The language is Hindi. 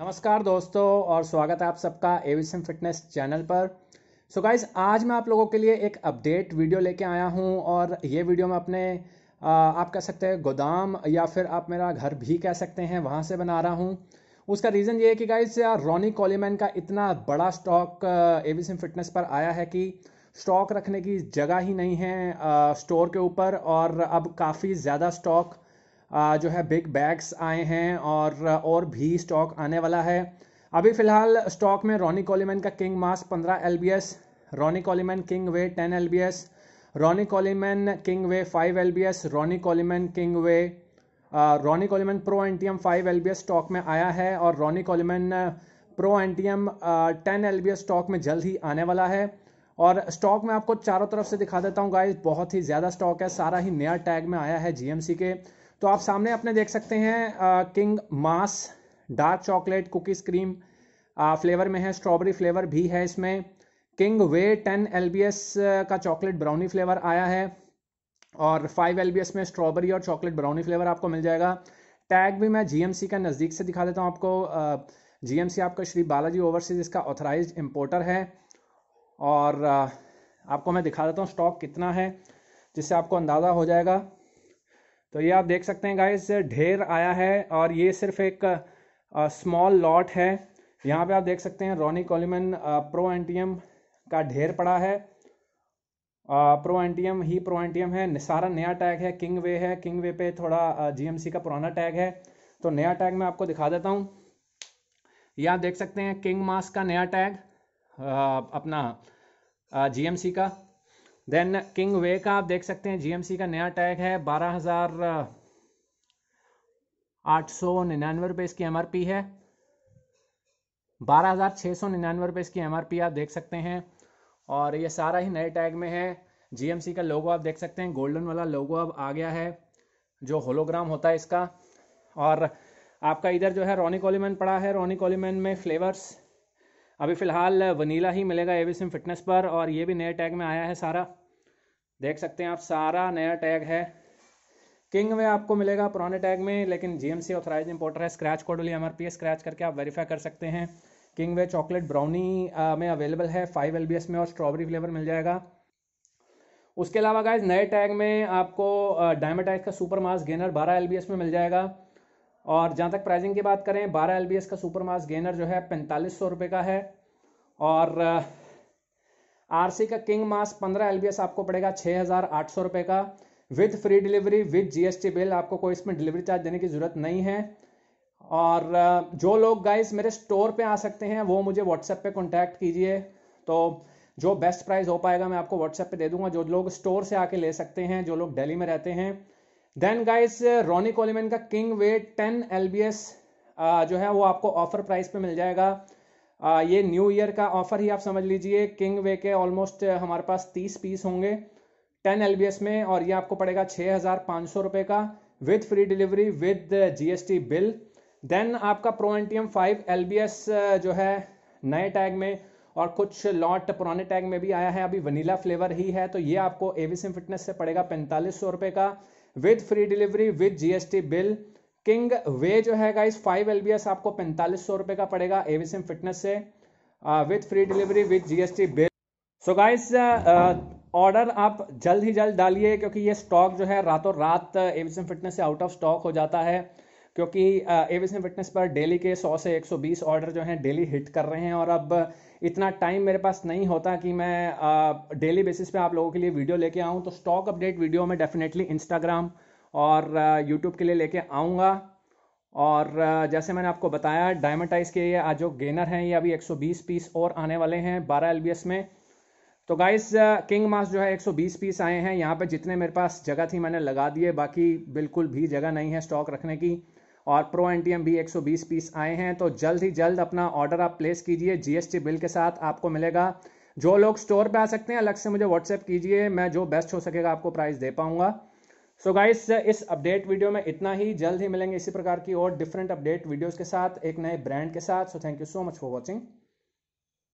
नमस्कार दोस्तों और स्वागत है आप सबका एविसम फिटनेस चैनल पर सो so गाइज आज मैं आप लोगों के लिए एक अपडेट वीडियो लेके आया हूँ और ये वीडियो मैं अपने आप कह सकते हैं गोदाम या फिर आप मेरा घर भी कह सकते हैं वहाँ से बना रहा हूँ उसका रीज़न ये है कि गाइज रॉनी कॉलीमैन का इतना बड़ा स्टॉक एविसम फिटनेस पर आया है कि स्टॉक रखने की जगह ही नहीं है स्टोर के ऊपर और अब काफ़ी ज़्यादा स्टॉक जो है बिग बैग्स आए हैं और और भी स्टॉक आने वाला है अभी फ़िलहाल स्टॉक में रॉनी कॉलीमैन का किंग मास पंद्रह L B S Ronnie Coleman King whey ten L B S Ronnie Coleman King whey five L B S Ronnie Coleman King whey Ronnie Coleman pro N T M five L B S stock में आया है और Ronnie Coleman pro N T M ten L B S stock में जल्द ही आने वाला है और स्टॉक में आपको चारों तरफ से दिखा देता हूँ गाइज बहुत ही ज़्यादा स्टॉक है सारा ही नया टैग में आया है जीएमसी के तो आप सामने अपने देख सकते हैं King Mass dark chocolate cookies cream flavour में है स्ट्रॉबेरी फ्लेवर भी है इसमें किंग वे टेन एल का चॉकलेट ब्राउनी फ्लेवर आया है और फाइव एल में स्ट्रॉबेरी और चॉकलेट ब्राउनी फ्लेवर आपको मिल जाएगा टैग भी मैं जीएमसी का नज़दीक से दिखा देता हूँ आपको जीएमसी आपका श्री बालाजी ओवरसीज इसका ऑथराइज इम्पोर्टर है और आपको मैं दिखा देता हूँ स्टॉक कितना है जिससे आपको अंदाज़ा हो जाएगा तो ये आप देख सकते हैं गाइस ढेर आया है और ये सिर्फ एक स्मॉल लॉट है यहाँ पे आप देख सकते हैं रोनी कॉलिमन प्रो एंटीएम का ढेर पड़ा है प्रो एंटीएम ही प्रो एंटीएम है सारा नया टैग है किंग वे है किंग वे पे थोड़ा जीएमसी का पुराना टैग है तो नया टैग मैं आपको दिखा देता हूँ ये आप देख सकते हैं किंग मास का नया टैग अपना जीएमसी का देन किंग वे का आप देख सकते हैं जीएमसी का नया टैग है बारह हज़ार आठ सौ निन्यानवे रुपये इसकी एम है बारह हज़ार छः सौ निन्यानवे रुपये इसकी एम आप देख सकते हैं और ये सारा ही नए टैग में है जीएमसी का लोगो आप देख सकते हैं गोल्डन वाला लोगो अब आ गया है जो होलोग्राम होता है इसका और आपका इधर जो है रोनिक ओलिमैन पड़ा है रोनिक ओलिमैन में फ्लेवर्स अभी फ़िलहाल वनीला ही मिलेगा ए फिटनेस पर और ये भी नए टैग में आया है सारा देख सकते हैं आप सारा नया टैग है किंग में आपको मिलेगा पुराने टैग में लेकिन G M C authorize importer है scratch code M R P scratch करके आप वेरीफाई कर सकते हैं किंग वे चॉकलेट ब्राउनी में अवेलेबल है फाइव एल बी एस में और स्ट्रॉबेरी फ्लेवर मिल जाएगा उसके अलावा गाइज नए टैग में आपको डायमेटाइज का सुपर मास गेनर बारह एल बी एस में मिल जाएगा और जहाँ तक प्राइजिंग की बात करें बारह एल का सुपर मास गेनर जो है पैंतालीस सौ रुपये का है और सी uh, का किंग मास पंद्रह एल आपको पड़ेगा छः हज़ार आठ सौ रुपये का with free delivery with T bill आपको कोई इसमें डिलीवरी चार्ज देने की ज़रूरत नहीं है और uh, जो लोग गाइस मेरे स्टोर पे आ सकते हैं वो मुझे व्हाट्सएप पे कांटेक्ट कीजिए तो जो बेस्ट प्राइस हो पाएगा मैं आपको व्हाट्सएप पे दे दूंगा जो लोग स्टोर से आके ले सकते हैं जो लोग दिल्ली में रहते हैं देन गाइस रोनी कोलिमेन का किंग वे टेन एल जो है वो आपको ऑफर प्राइस पे मिल जाएगा आ, uh, ये न्यू ईयर का ऑफर ही आप समझ लीजिए किंग वे के ऑलमोस्ट uh, हमारे पास तीस पीस होंगे टेन एल में और ये आपको पड़ेगा छः हज़ार पाँच सौ रुपये का with free delivery with T bill then आपका pro N T M five L जो है नए टैग में और कुछ लॉट पुराने टैग में भी आया है अभी वनीला फ्लेवर ही है तो ये आपको एविसम फिटनेस से पड़ेगा पैंतालीस सौ रुपये का with free delivery with GST bill King whey जो है गाइस फाइव एस आपको पैंतालीस सौ रुपए का पड़ेगा एविसम फिटनेस से with free delivery with GST bill so guys order आप जल्द ही जल्द डालिए क्योंकि ये स्टॉक जो है रातों रात एविसम फिटनेस से आउट ऑफ स्टॉक हो जाता है क्योंकि एविस ने विटनेस पर डेली के 100 से 120 ऑर्डर जो हैं डेली हिट कर रहे हैं और अब इतना टाइम मेरे पास नहीं होता कि मैं डेली बेसिस पे आप लोगों के लिए वीडियो लेके आऊँ तो स्टॉक अपडेट वीडियो में डेफिनेटली इंस्टाग्राम और यूट्यूब के लिए लेके आऊँगा और जैसे मैंने आपको बताया डायमंडाइज के ये आज जो गेनर हैं ये अभी 120 पीस और आने वाले हैं 12 एल में तो गाइस किंग मास जो है 120 पीस आए हैं यहाँ पे जितने मेरे पास जगह थी मैंने लगा दिए बाकी बिल्कुल भी जगह नहीं है स्टॉक रखने की और प्रो एन टी एम भी बीस पीस आए हैं तो जल्द ही जल्द अपना ऑर्डर आप प्लेस कीजिए जीएसटी बिल के साथ आपको मिलेगा जो लोग स्टोर पे आ सकते हैं अलग से मुझे व्हाट्सएप कीजिए मैं जो बेस्ट हो सकेगा आपको प्राइस दे पाऊंगा सो so गाइस इस अपडेट वीडियो में इतना ही जल्द ही मिलेंगे इसी प्रकार की और डिफरेंट अपडेट वीडियोस के साथ एक नए ब्रांड के साथ so thank you so much for watching